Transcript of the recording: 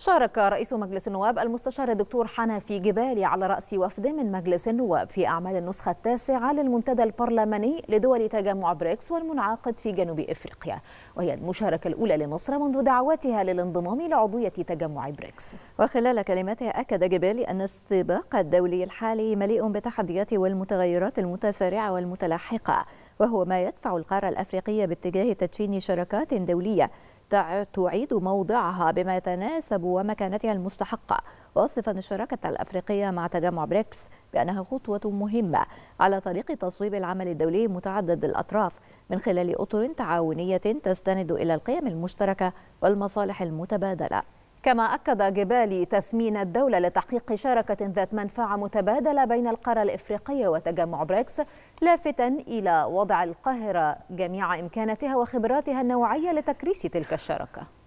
شارك رئيس مجلس النواب المستشار الدكتور حنفي جبالي على رأس وفد من مجلس النواب في أعمال النسخة التاسعة للمنتدى البرلماني لدول تجمع بريكس والمنعقد في جنوب إفريقيا وهي المشاركة الأولى لمصر منذ دعوتها للانضمام لعضوية تجمع بريكس وخلال كلمته أكد جبالي أن السباق الدولي الحالي مليء بالتحديات والمتغيرات المتسارعة والمتلاحقة وهو ما يدفع القارة الأفريقية باتجاه تدشين شراكات دولية تعيد موضعها بما يتناسب ومكانتها المستحقة واصفا الشراكة الأفريقية مع تجمع بريكس بأنها خطوة مهمة على طريق تصويب العمل الدولي متعدد الأطراف من خلال أطر تعاونية تستند إلى القيم المشتركة والمصالح المتبادلة كما أكد جبالي تثمين الدولة لتحقيق شراكة ذات منفعة متبادلة بين القارة الإفريقية وتجمع بريكس لافتا إلى وضع القاهرة جميع إمكاناتها وخبراتها النوعية لتكريس تلك الشراكة